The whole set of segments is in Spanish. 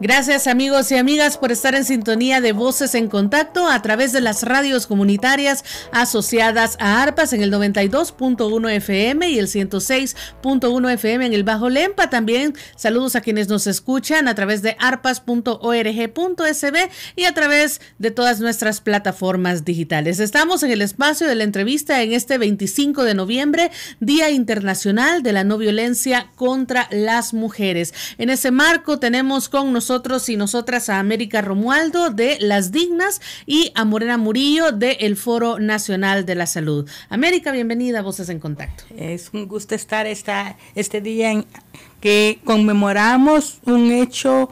Gracias amigos y amigas por estar en sintonía de Voces en Contacto a través de las radios comunitarias asociadas a ARPAS en el 92.1 FM y el 106.1 FM en el Bajo Lempa. También saludos a quienes nos escuchan a través de arpas.org.sb y a través de todas nuestras plataformas digitales. Estamos en el espacio de la entrevista en este 25 de noviembre, Día Internacional de la No Violencia contra las Mujeres. En ese marco tenemos con nosotros nosotros y nosotras a América Romualdo de Las Dignas y a Morena Murillo de el Foro Nacional de la Salud. América, bienvenida Voces en Contacto. Es un gusto estar esta, este día en que conmemoramos un hecho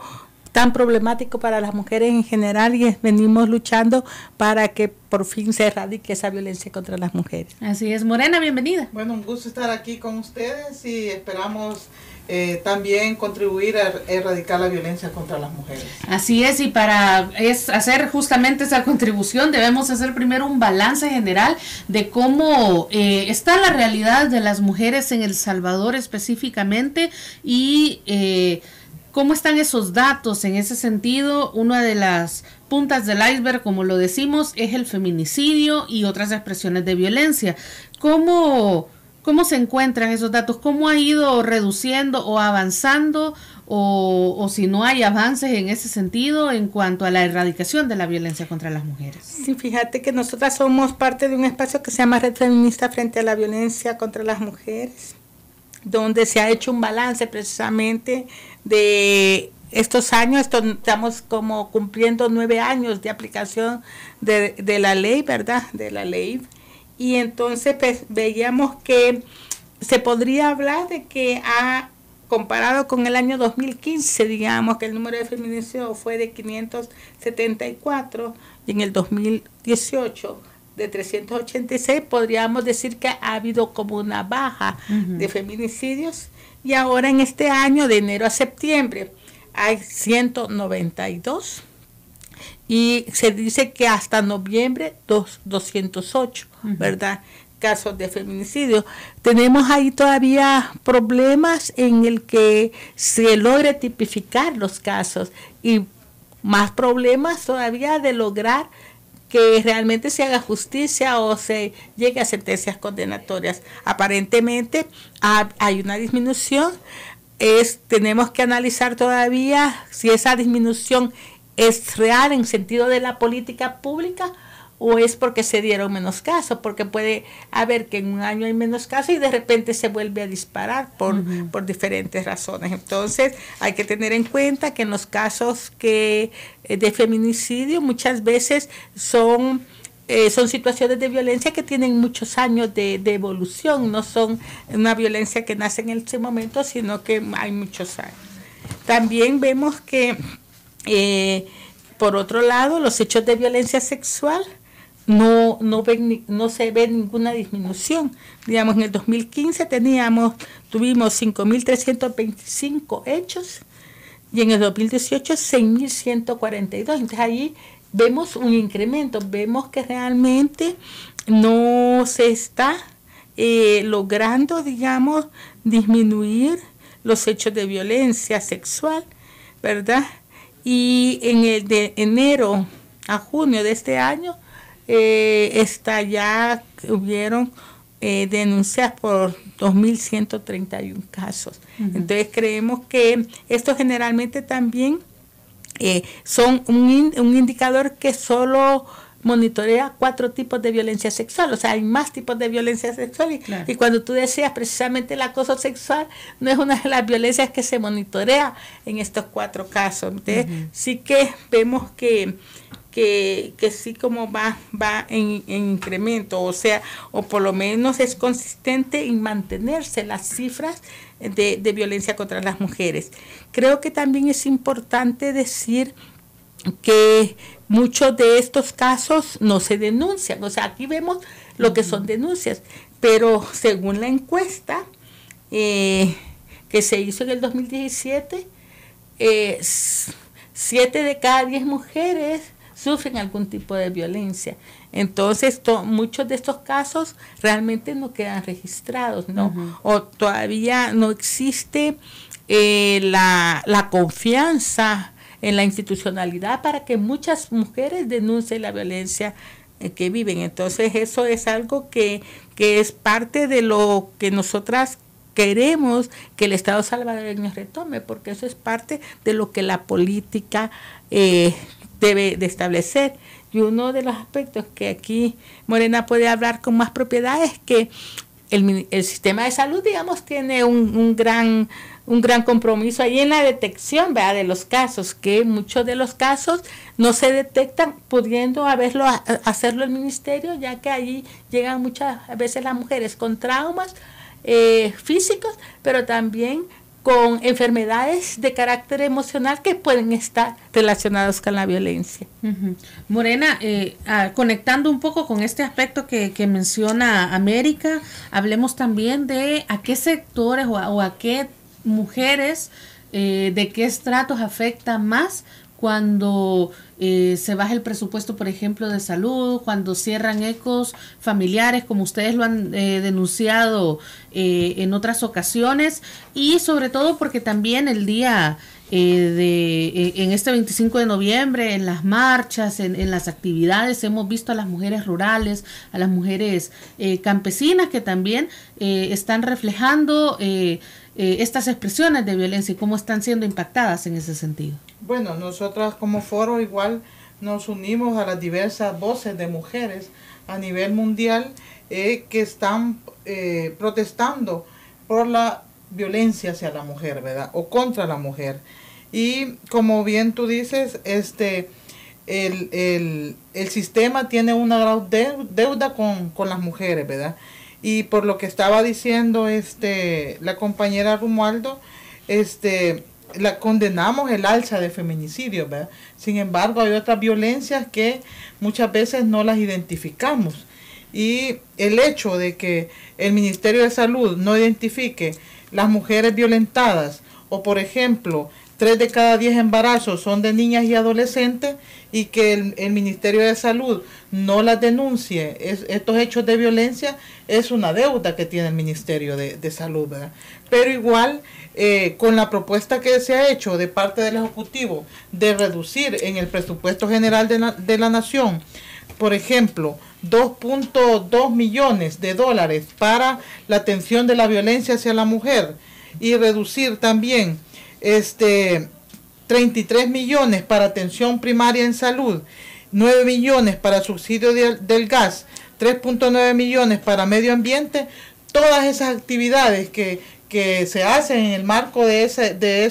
tan problemático para las mujeres en general y venimos luchando para que por fin se erradique esa violencia contra las mujeres. Así es, Morena, bienvenida. Bueno, un gusto estar aquí con ustedes y esperamos eh, también contribuir a erradicar la violencia contra las mujeres. Así es, y para es hacer justamente esa contribución debemos hacer primero un balance general de cómo eh, está la realidad de las mujeres en El Salvador específicamente y eh, cómo están esos datos. En ese sentido, una de las puntas del iceberg, como lo decimos, es el feminicidio y otras expresiones de violencia. ¿Cómo... ¿Cómo se encuentran esos datos? ¿Cómo ha ido reduciendo o avanzando o, si no hay avances en ese sentido en cuanto a la erradicación de la violencia contra las mujeres? Sí, fíjate que nosotras somos parte de un espacio que se llama Red Feminista frente a la violencia contra las mujeres, donde se ha hecho un balance precisamente de estos años, estamos como cumpliendo nueve años de aplicación de, de la ley, ¿verdad? De la ley y entonces pues, veíamos que se podría hablar de que ha comparado con el año 2015, digamos que el número de feminicidios fue de 574 y en el 2018 de 386, podríamos decir que ha habido como una baja de feminicidios y ahora en este año, de enero a septiembre, hay 192 y se dice que hasta noviembre dos, 208, ¿verdad? Casos de feminicidio. Tenemos ahí todavía problemas en el que se logre tipificar los casos y más problemas todavía de lograr que realmente se haga justicia o se llegue a sentencias condenatorias. Aparentemente hay una disminución. Es, tenemos que analizar todavía si esa disminución es real en sentido de la política pública o es porque se dieron menos casos, porque puede haber que en un año hay menos casos y de repente se vuelve a disparar por, por diferentes razones. Entonces hay que tener en cuenta que en los casos que, eh, de feminicidio muchas veces son... Eh, son situaciones de violencia que tienen muchos años de, de, evolución, no son una violencia que nace en ese momento, sino que hay muchos años. También vemos que eh, por otro lado, los hechos de violencia sexual no, no, ven, se ve ninguna disminución. Digamos, en el 2015 teníamos, tuvimos 5.325 hechos y en el 2018 6.142. Entonces ahí vemos un incremento, vemos que realmente no se está eh, logrando, digamos, disminuir los hechos de violencia sexual, ¿verdad? Y en el de enero a junio de este año, eh, está ya hubieron eh, denuncias por 2.131 casos. Entonces creemos que esto generalmente también eh, son un, un indicador que solo monitorea cuatro tipos de violencia sexual, o sea, hay más tipos de violencia sexual y, cuando tú decías precisamente el acoso sexual no es una de las violencias que se monitorea en estos cuatro casos. Entonces, sí que vemos que, que, sí como va, va en, incremento, o sea, o por lo menos es consistente en mantenerse las cifras de, de violencia contra las mujeres. Creo que también es importante decir que Muchos de estos casos no se denuncian, o sea, aquí vemos lo que son denuncias, pero según la encuesta eh, que se hizo en el 2017, eh, siete de cada diez mujeres sufren algún tipo de violencia. Entonces, muchos de estos casos realmente no quedan registrados, ¿no? O todavía no existe eh, la, confianza en la institucionalidad para que muchas mujeres denuncien la violencia eh, que viven. Entonces eso es algo que, que es parte de lo que nosotras queremos que el Estado salvadoreño retome, porque eso es parte de lo que la política eh, debe de establecer. Y uno de los aspectos que aquí Morena puede hablar con más propiedad es que el, sistema de salud, digamos, tiene un, un gran un gran compromiso ahí en la detección de los casos, que muchos de los casos no se detectan pudiendo haberlo, hacerlo el ministerio, ya que allí llegan muchas veces las mujeres con traumas eh, físicos, pero también con enfermedades de carácter emocional que pueden estar relacionadas con la violencia. Morena, eh, ah, conectando un poco con este aspecto que, menciona América, hablemos también de a qué sectores o a qué mujeres, eh, de qué estratos afecta más cuando eh, se baja el presupuesto, por ejemplo, de salud, cuando cierran ecos familiares, como ustedes lo han eh, denunciado en otras ocasiones, y sobre todo porque también el día de, en este 25 de noviembre, en las marchas, en, en, las actividades, hemos visto a las mujeres rurales, a las mujeres campesinas que también están reflejando eh, estas expresiones de violencia y cómo están siendo impactadas en ese sentido. Bueno, nosotras como foro igual nos unimos a las diversas voces de mujeres a nivel mundial eh, que están eh, protestando por la violencia hacia la mujer, ¿verdad? O contra la mujer. Y como bien tú dices, este, el, sistema tiene una gran deuda con, con las mujeres, ¿verdad? y por lo que estaba diciendo este la compañera Rumualdo, este la condenamos el alza de feminicidio, Sin embargo, hay otras violencias que muchas veces no las identificamos. Y el hecho de que el Ministerio de Salud no identifique las mujeres violentadas o, por ejemplo, 3 de cada 10 embarazos son de niñas y adolescentes y que el, Ministerio de Salud no las denuncie estos hechos de violencia es una deuda que tiene el Ministerio de, Salud. Pero igual, eh, con la propuesta que se ha hecho de parte del Ejecutivo de reducir en el presupuesto general de la, de la Nación, por ejemplo, 2.2 millones de dólares para la atención de la violencia hacia la mujer y reducir también este, 33 millones para atención primaria en salud, 9 millones para subsidio del gas, 3.9 millones para medio ambiente, todas esas actividades que, se hacen en el marco de, ese, de,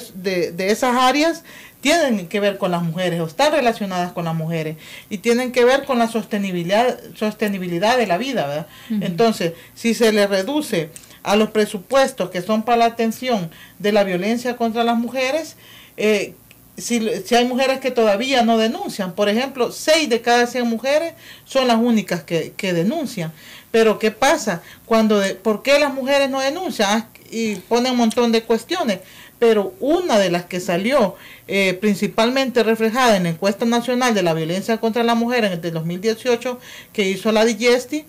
esas áreas tienen que ver con las mujeres o están relacionadas con las mujeres y tienen que ver con la sostenibilidad, sostenibilidad de la vida. Entonces, si se le reduce a los presupuestos que son para la atención de la violencia contra las mujeres, eh, si, hay mujeres que todavía no denuncian, por ejemplo, 6 de cada 100 mujeres son las únicas que, que denuncian. Pero ¿qué pasa? Cuando ¿Por qué las mujeres no denuncian? Ah, y pone un montón de cuestiones. Pero una de las que salió eh, principalmente reflejada en la encuesta nacional de la violencia contra la mujer en el 2018 que hizo la Digesti,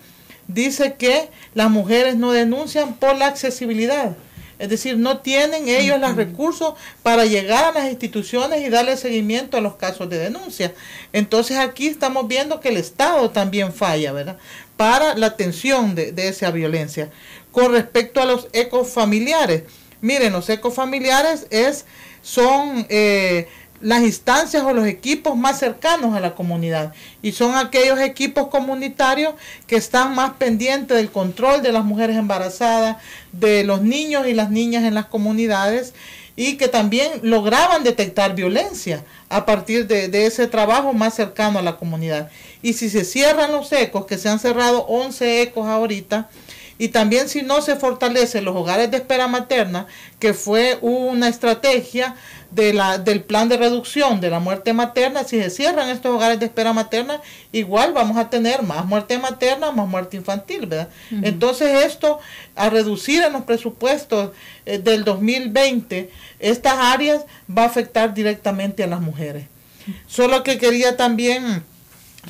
dice que las mujeres no denuncian por la accesibilidad. Es decir, no tienen ellos los recursos para llegar a las instituciones y darle seguimiento a los casos de denuncia. Entonces aquí estamos viendo que el Estado también falla, ¿verdad? Para la atención de, esa violencia. Con respecto a los ecofamiliares, miren, los ecofamiliares es, son eh, las instancias o los equipos más cercanos a la comunidad y son aquellos equipos comunitarios que están más pendientes del control de las mujeres embarazadas, de los niños y las niñas en las comunidades y que también lograban detectar violencia a partir de, ese trabajo más cercano a la comunidad. Y si se cierran los ecos, que se han cerrado 11 ecos ahorita, y también si no se fortalecen los hogares de espera materna, que fue una estrategia de la, del plan de reducción de la muerte materna, si se cierran estos hogares de espera materna, igual vamos a tener más muerte materna, más muerte infantil, ¿verdad? Entonces esto, a reducir en los presupuestos eh, del 2020, estas áreas va a afectar directamente a las mujeres. Solo que quería también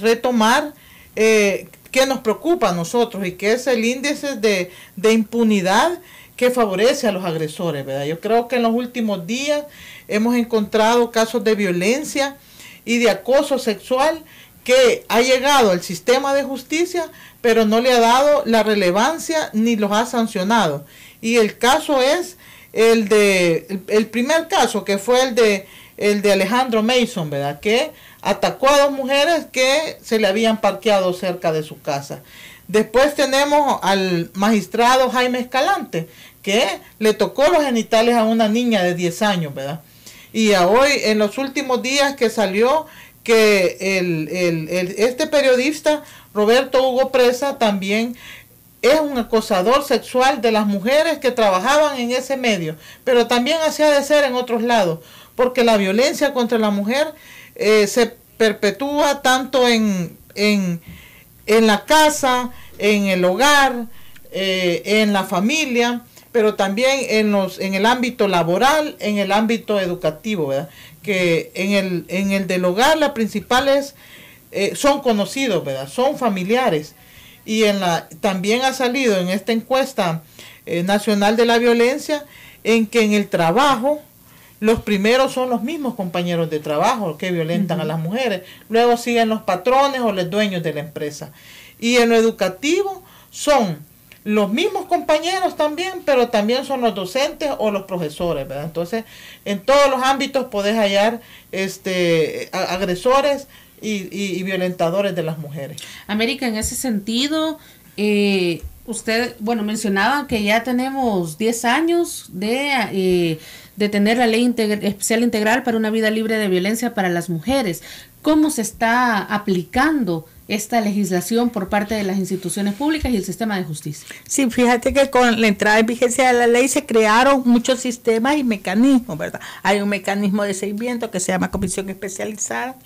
retomar eh, que nos preocupa a nosotros y que es el índice de, de impunidad que favorece a los agresores, ¿verdad? Yo creo que en los últimos días hemos encontrado casos de violencia y de acoso sexual que ha llegado al sistema de justicia, pero no le ha dado la relevancia ni los ha sancionado. Y el caso es el de, el primer caso que fue el de, el de Alejandro Mason, ¿verdad? Que atacó a dos mujeres que se le habían parqueado cerca de su casa. Después tenemos al magistrado Jaime Escalante, que le tocó los genitales a una niña de 10 años, ¿verdad? y hoy, en los últimos días que salió que el, este periodista, Roberto Hugo Presa, también es un acosador sexual de las mujeres que trabajaban en ese medio, pero también hacía de ser en otros lados, porque la violencia contra la mujer eh, se perpetúa tanto en, en, en, la casa, en el hogar, eh, en la familia pero también en, los, en el ámbito laboral, en el ámbito educativo, ¿verdad? que en el, en el del hogar las principales eh, son conocidos, ¿verdad? son familiares. Y en la, también ha salido en esta encuesta eh, nacional de la violencia en que en el trabajo los primeros son los mismos compañeros de trabajo que violentan a las mujeres, luego siguen los patrones o los dueños de la empresa. Y en lo educativo son los mismos compañeros también, pero también son los docentes o los profesores, ¿verdad? Entonces, en todos los ámbitos podés hallar este, agresores y, y, violentadores de las mujeres. América, en ese sentido, eh, usted, bueno, mencionaba que ya tenemos 10 años de, eh, de tener la ley especial integral para una vida libre de violencia para las mujeres. ¿Cómo se está aplicando? esta legislación por parte de las instituciones públicas y el sistema de justicia. Sí, fíjate que con la entrada en vigencia de la ley se crearon muchos sistemas y mecanismos, ¿verdad? Hay un mecanismo de seguimiento que se llama comisión especializada,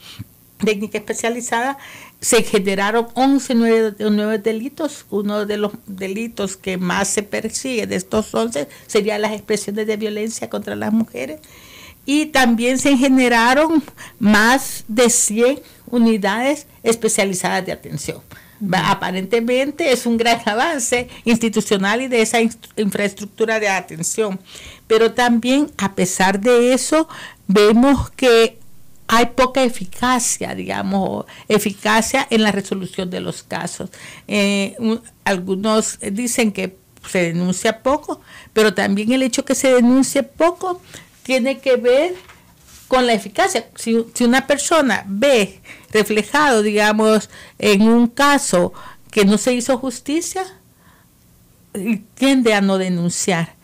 técnica especializada. Se generaron 11 nuevos delitos. Uno de los delitos que más se persigue de estos 11 serían las expresiones de violencia contra las mujeres. Y también se generaron más de 100 unidades especializadas de atención. Aparentemente es un gran avance institucional y de esa infraestructura de atención, pero también a pesar de eso vemos que hay poca eficacia, digamos, eficacia en la resolución de los casos. Eh, algunos dicen que se denuncia poco, pero también el hecho que se denuncie poco tiene que ver con la eficacia. si una persona ve reflejado, digamos, en un caso que no se hizo justicia, tiende a no denunciar.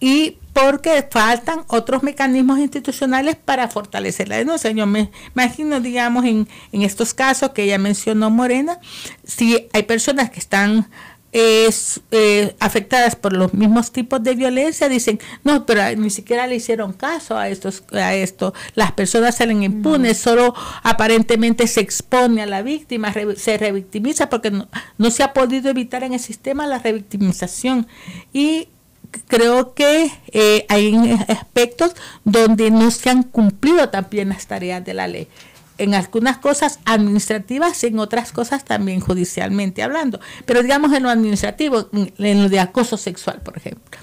Y porque faltan otros mecanismos institucionales para fortalecer la denuncia. Yo me imagino, digamos, en, en estos casos que ella mencionó Morena, si hay personas que están es eh, afectadas por los mismos tipos de violencia dicen, no, pero ni siquiera le hicieron caso a, estos, a esto. Las personas salen impunes, mm. solo aparentemente se expone a la víctima, se revictimiza porque no, se ha podido evitar en el sistema la revictimización. Y creo que eh, hay eh, aspectos donde no se han cumplido también las tareas de la ley en algunas cosas administrativas y en otras cosas también judicialmente hablando. Pero digamos en lo administrativo, en lo de acoso sexual, por ejemplo.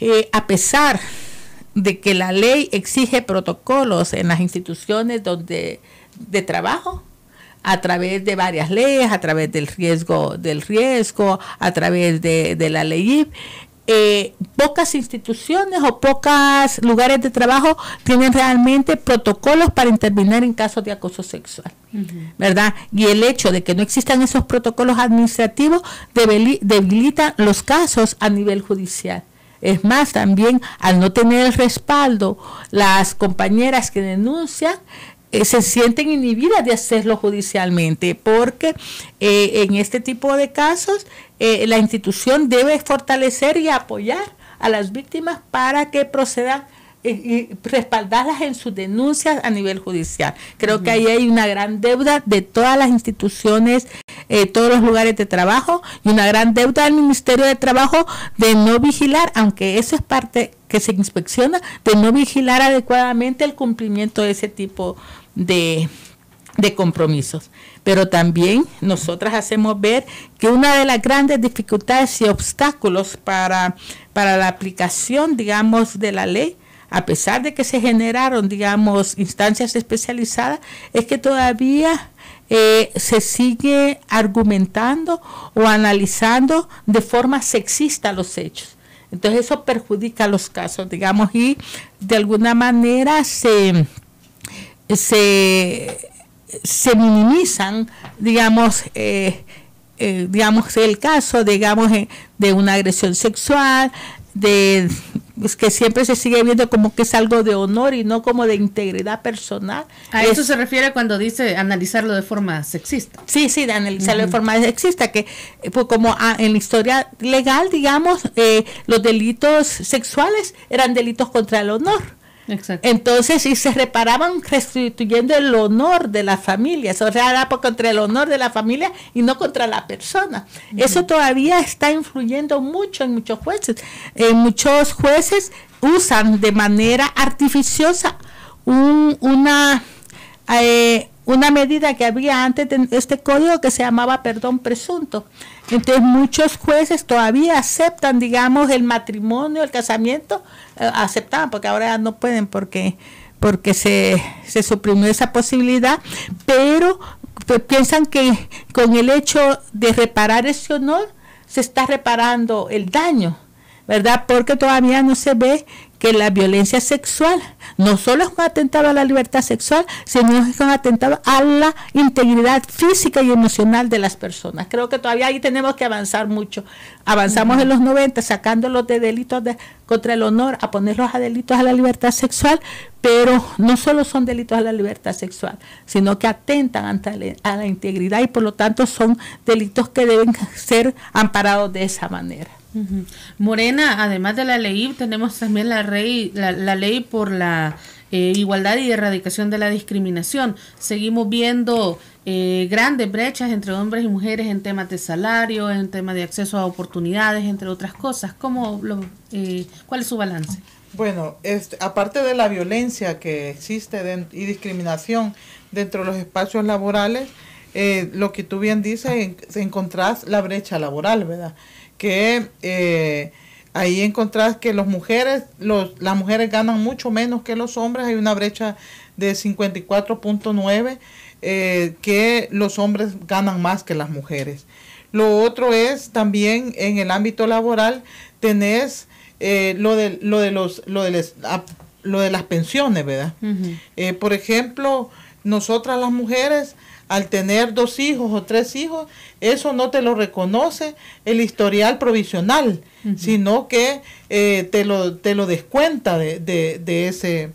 Eh, a pesar de que la ley exige protocolos en las instituciones donde de trabajo a través de varias leyes, a través del riesgo del riesgo, a través de, la ley eh, pocas instituciones o pocos lugares de trabajo tienen realmente protocolos para intervenir en casos de acoso sexual, ¿verdad? Y el hecho de que no existan esos protocolos administrativos debilita los casos a nivel judicial. Es más, también al no tener el respaldo, las compañeras que denuncian eh, se sienten inhibidas de hacerlo judicialmente, porque eh, en este tipo de casos eh, la institución debe fortalecer y apoyar a las víctimas para que procedan y respaldarlas en sus denuncias a nivel judicial. Creo que ahí hay una gran deuda de todas las instituciones, todos los lugares de trabajo y una gran deuda del Ministerio de Trabajo de no vigilar, aunque eso es parte que se inspecciona, de no vigilar adecuadamente el cumplimiento de ese tipo de de, compromisos. Pero también nosotras hacemos ver que una de las grandes dificultades y obstáculos para, para la aplicación, digamos, de la ley a pesar de que se generaron, digamos, instancias especializadas, es que todavía eh, se sigue argumentando o analizando de forma sexista los hechos. Entonces eso perjudica los casos, digamos, y de alguna manera se se, se minimizan, digamos, eh, eh, digamos, el caso, digamos, eh, de una agresión sexual, de que siempre se sigue viendo como que es algo de honor y no como de integridad personal. A eso se refiere cuando dice analizarlo de forma sexista. Sí, sí, de analizarlo de forma sexista, que pues, como ah, en la historia legal, digamos, los delitos sexuales eran delitos contra el honor. Entonces, y se reparaban restituyendo el honor de la familia. O sea, era contra el honor de la familia y no contra la persona. Eso todavía está influyendo mucho en muchos jueces. Eh, muchos jueces usan de manera artificiosa una, eh, una medida que había antes de este código que se llamaba perdón presunto. Entonces muchos jueces todavía aceptan, digamos, el matrimonio, el casamiento aceptaban, porque ahora no pueden porque porque se, se suprimió esa posibilidad, pero piensan que con el hecho de reparar ese honor se está reparando el daño, ¿verdad? Porque todavía no se ve que la violencia sexual no solo es un atentado a la libertad sexual, sino que es un atentado a la integridad física y emocional de las personas. Creo que todavía ahí tenemos que avanzar mucho. Avanzamos en los 90 sacándolos de delitos de, contra el honor a ponerlos a delitos a la libertad sexual, pero no solo son delitos a la libertad sexual, sino que atentan a la integridad y por lo tanto son delitos que deben ser amparados de esa manera. Morena, además de la ley, tenemos también la, la, ley por la eh, igualdad y erradicación de la discriminación. Seguimos viendo eh, grandes brechas entre hombres y mujeres en temas de salario, en temas de acceso a oportunidades, entre otras cosas. ¿Cómo eh, ¿Cuál es su balance? Bueno, este, aparte de la violencia que existe y discriminación dentro de los espacios laborales, lo que tú bien dices, encontrás la brecha laboral, ¿verdad? que eh, ahí encontrás que las mujeres, las mujeres ganan mucho menos que los hombres, hay una brecha de 54.9, eh, que los hombres ganan más que las mujeres. Lo otro es también en el ámbito laboral, tenés eh, lo, de, lo, de los, lo, de lo de las pensiones, ¿verdad? por ejemplo, nosotras las mujeres al tener dos hijos o tres hijos, eso no te lo reconoce el historial provisional, sino que eh, te, lo, te lo descuenta de, de, ese,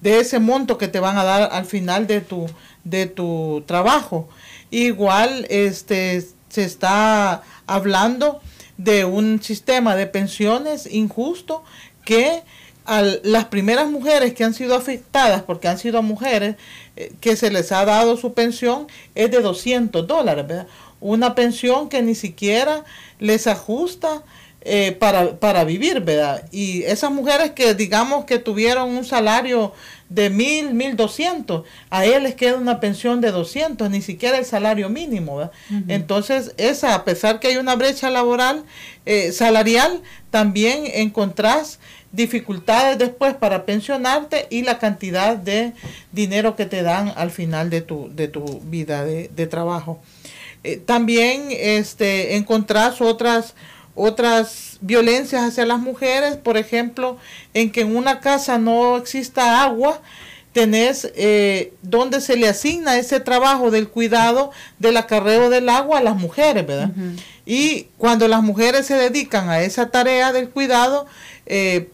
de ese monto que te van a dar al final de tu, de tu trabajo. Igual este, se está hablando de un sistema de pensiones injusto que a las primeras mujeres que han sido afectadas, porque han sido mujeres eh, que se les ha dado su pensión, es de 200 dólares, ¿verdad? Una pensión que ni siquiera les ajusta eh, para, vivir, ¿verdad? Y esas mujeres que digamos que tuvieron un salario de 1000, 1200, a ellas les queda una pensión de 200, ni siquiera el salario mínimo, ¿verdad? Entonces, esa, a pesar que hay una brecha laboral, eh, salarial, también encontrás dificultades después para pensionarte y la cantidad de dinero que te dan al final de tu, vida de, trabajo. Eh, también este, encontrás otras, otras violencias hacia las mujeres, por ejemplo, en que en una casa no exista agua, tenés eh, donde se le asigna ese trabajo del cuidado del acarreo del agua a las mujeres, ¿verdad? Y cuando las mujeres se dedican a esa tarea del cuidado, eh,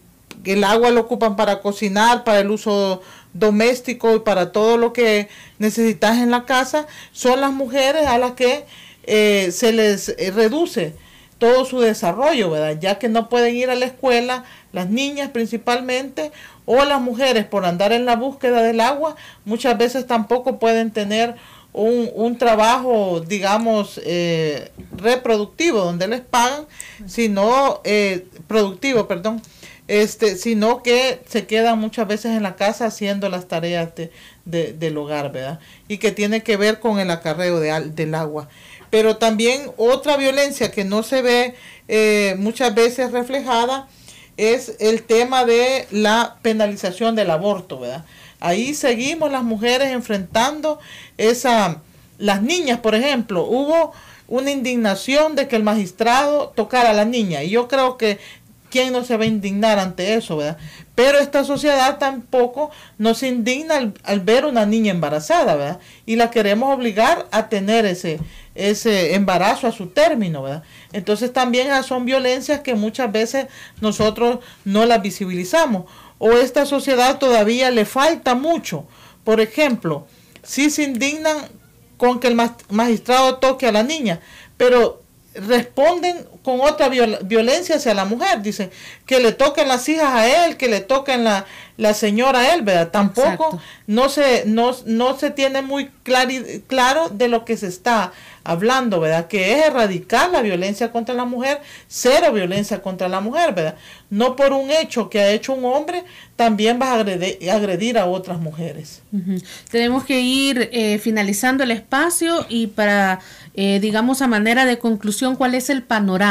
el agua lo ocupan para cocinar, para el uso doméstico y para todo lo que necesitas en la casa, son las mujeres a las que eh, se les eh, reduce todo su desarrollo, ¿verdad? Ya que no pueden ir a la escuela, las niñas principalmente, o las mujeres por andar en la búsqueda del agua, muchas veces tampoco pueden tener un, un trabajo, digamos, eh, reproductivo, donde les pagan, sino productivo, perdón, este, sino que se queda muchas veces en la casa haciendo las tareas de, del hogar, ¿verdad? Y que tiene que ver con el acarreo de, del agua. Pero también otra violencia que no se ve eh, muchas veces reflejada es el tema de la penalización del aborto, ¿verdad? Ahí seguimos las mujeres enfrentando esa... Las niñas, por ejemplo, hubo una indignación de que el magistrado tocara a la niña. Y yo creo que ¿Quién no se va a indignar ante eso, verdad? Pero esta sociedad tampoco nos indigna al, ver una niña embarazada, ¿verdad? Y la queremos obligar a tener ese, ese embarazo a su término, ¿verdad? Entonces también son violencias que muchas veces nosotros no las visibilizamos. O esta sociedad todavía le falta mucho. Por ejemplo, sí se indignan con que el magistrado toque a la niña, pero responden con otra violencia hacia la mujer, dice, que le toquen las hijas a él, que le toquen la, la señora a él, ¿verdad? Tampoco no se, no, se tiene muy claro de lo que se está hablando, ¿verdad? Que es erradicar la violencia contra la mujer, cero violencia contra la mujer, ¿verdad? No por un hecho que ha hecho un hombre, también vas a agredir, a otras mujeres. Tenemos que ir eh, finalizando el espacio y para, eh, digamos, a manera de conclusión, ¿cuál es el panorama?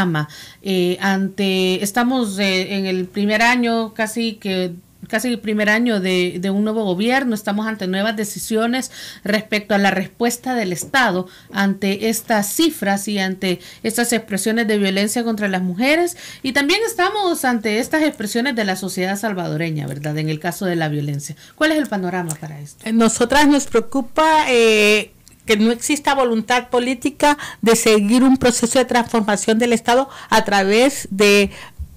Eh, ante, estamos eh, en el primer año casi que casi el primer año de, un nuevo gobierno, estamos ante nuevas decisiones respecto a la respuesta del Estado ante estas cifras y ante estas expresiones de violencia contra las mujeres y también estamos ante estas expresiones de la sociedad salvadoreña, ¿verdad? En el caso de la violencia. ¿Cuál es el panorama para esto? Eh, nosotras nos preocupa eh, que no exista voluntad política de seguir un proceso de transformación del Estado a través de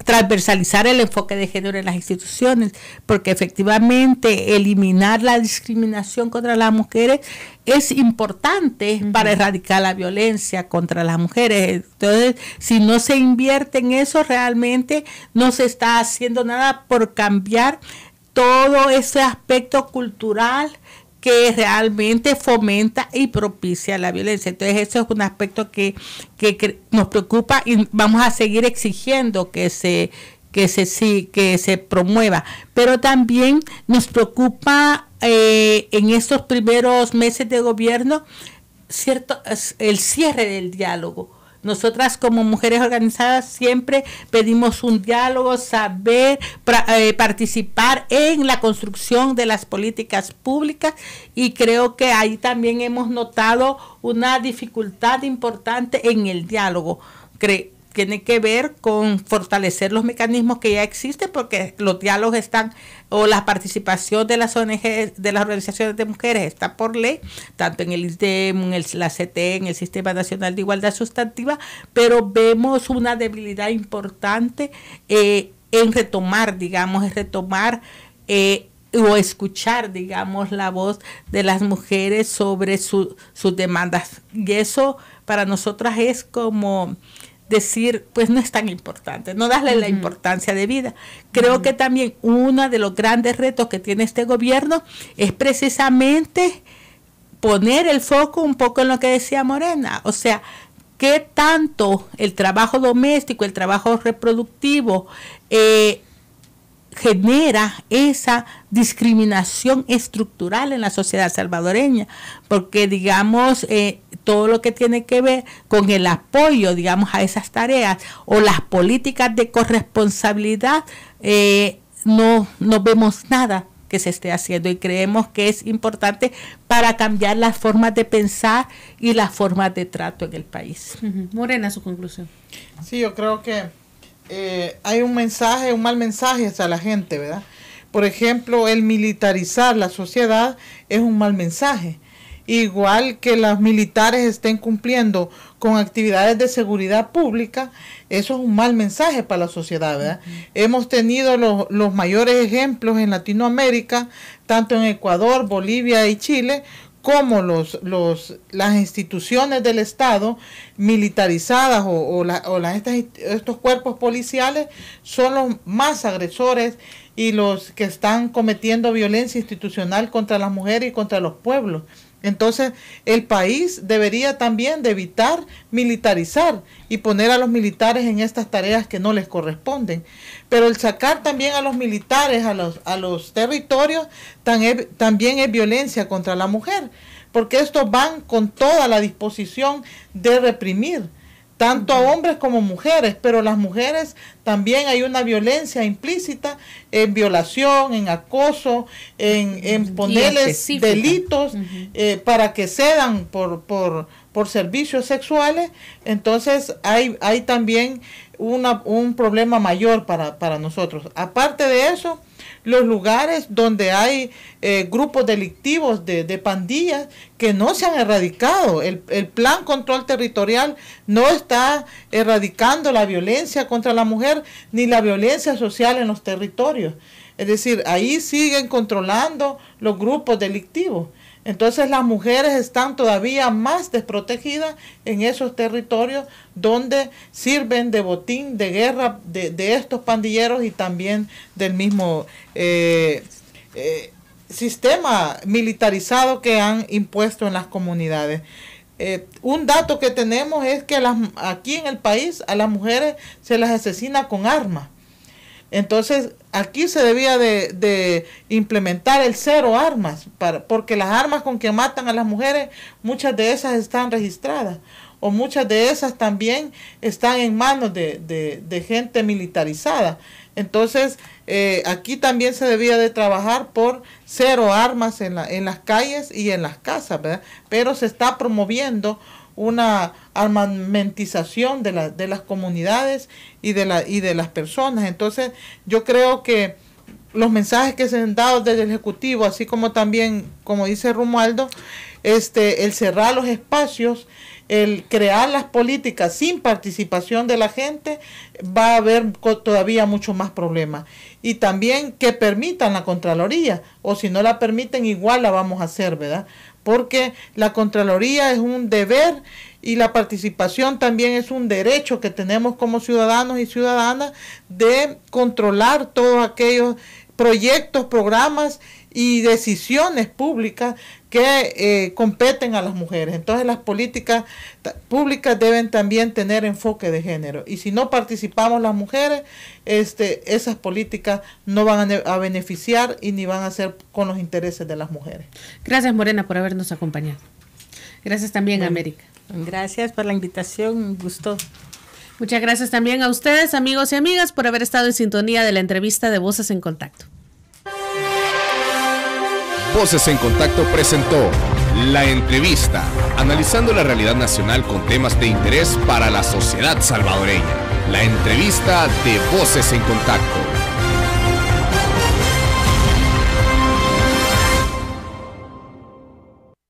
transversalizar el enfoque de género en las instituciones, porque efectivamente eliminar la discriminación contra las mujeres es importante para erradicar la violencia contra las mujeres. Entonces, si no se invierte en eso, realmente no se está haciendo nada por cambiar todo ese aspecto cultural que realmente fomenta y propicia la violencia. Entonces, eso es un aspecto que, nos preocupa y vamos a seguir exigiendo que se que se sí, que se promueva, pero también nos preocupa eh, en estos primeros meses de gobierno cierto el cierre del diálogo nosotras como mujeres organizadas siempre pedimos un diálogo, saber eh, participar en la construcción de las políticas públicas y creo que ahí también hemos notado una dificultad importante en el diálogo. Cre tiene que ver con fortalecer los mecanismos que ya existen, porque los diálogos están, o la participación de las ONG, de las organizaciones de mujeres está por ley, tanto en el ISDEM, en la CTE, en el Sistema Nacional de Igualdad Sustantiva, pero vemos una debilidad importante eh, en retomar, digamos, en retomar. Eh, o escuchar, digamos, la voz de las mujeres sobre sus demandas. Y eso para nosotras es como decir, pues no es tan importante, no darle la importancia de vida. Creo que también uno de los grandes retos que tiene este gobierno es precisamente poner el foco un poco en lo que decía Morena, o sea, qué tanto el trabajo doméstico, el trabajo reproductivo, eh, genera esa discriminación estructural en la sociedad salvadoreña, porque digamos, eh, todo lo que tiene que ver con el apoyo, digamos, a esas tareas o las políticas de corresponsabilidad, eh, no, no vemos nada que se esté haciendo y creemos que es importante para cambiar las formas de pensar y las formas de trato en el país. Morena, su conclusión. Sí, yo creo que eh, hay un mensaje, un mal mensaje hacia la gente, ¿verdad? Por ejemplo, el militarizar la sociedad es un mal mensaje igual que las militares estén cumpliendo con actividades de seguridad pública, eso es un mal mensaje para la sociedad, Hemos tenido los, mayores ejemplos en Latinoamérica, tanto en Ecuador, Bolivia y Chile, como los, los, las instituciones del Estado militarizadas o, la, estos cuerpos policiales son los más agresores y los que están cometiendo violencia institucional contra las mujeres y contra los pueblos. Entonces, el país debería también evitar militarizar y poner a los militares en estas tareas que no les corresponden. Pero el sacar también a los militares a los, territorios también es violencia contra la mujer, porque estos van con toda la disposición de reprimir tanto a hombres como mujeres, pero las mujeres también hay una violencia implícita en violación, en acoso, en, ponerles delitos eh, para que cedan por, por, por servicios sexuales. Entonces hay, hay también una, un problema mayor para, para nosotros. Aparte de eso, los lugares donde hay eh, grupos delictivos de, pandillas que no se han erradicado. el, plan control territorial no está erradicando la violencia contra la mujer ni la violencia social en los territorios. Es decir, ahí siguen controlando los grupos delictivos. Entonces las mujeres están todavía más desprotegidas en esos territorios donde sirven de botín, de guerra de, estos pandilleros y también del mismo eh, eh, sistema militarizado que han impuesto en las comunidades. Eh, un dato que tenemos es que las, aquí en el país a las mujeres se las asesina con armas entonces, aquí se debía de, implementar el cero armas, porque las armas con que matan a las mujeres, muchas de esas están registradas o muchas de esas también están en manos de, gente militarizada. Entonces, eh, aquí también se debía de trabajar por cero armas en, la, en las calles y en las casas, ¿verdad? Pero se está promoviendo una armamentización de, la, de las comunidades y de, la, y de las personas. Entonces, yo creo que los mensajes que se han dado desde el Ejecutivo, así como también, como dice Rumualdo, este, el cerrar los espacios, el crear las políticas sin participación de la gente, va a haber todavía mucho más problemas. Y también que permitan la Contraloría, o si no la permiten, igual la vamos a hacer, ¿verdad? porque la Contraloría es un deber y la participación también es un derecho que tenemos como ciudadanos y ciudadanas de controlar todos aquellos proyectos, programas y decisiones públicas que eh, competen a las mujeres. Entonces las políticas públicas deben también tener enfoque de género. Y si no participamos las mujeres, este, esas políticas no van a, beneficiar y ni van a ser con los intereses de las mujeres. Gracias Morena por habernos acompañado. Gracias también América. Gracias por la invitación, un gusto Muchas gracias también a ustedes, amigos y amigas, por haber estado en sintonía de la entrevista de Voces en Contacto. Voces en Contacto presentó la entrevista, analizando la realidad nacional con temas de interés para la sociedad salvadoreña. La entrevista de Voces en Contacto.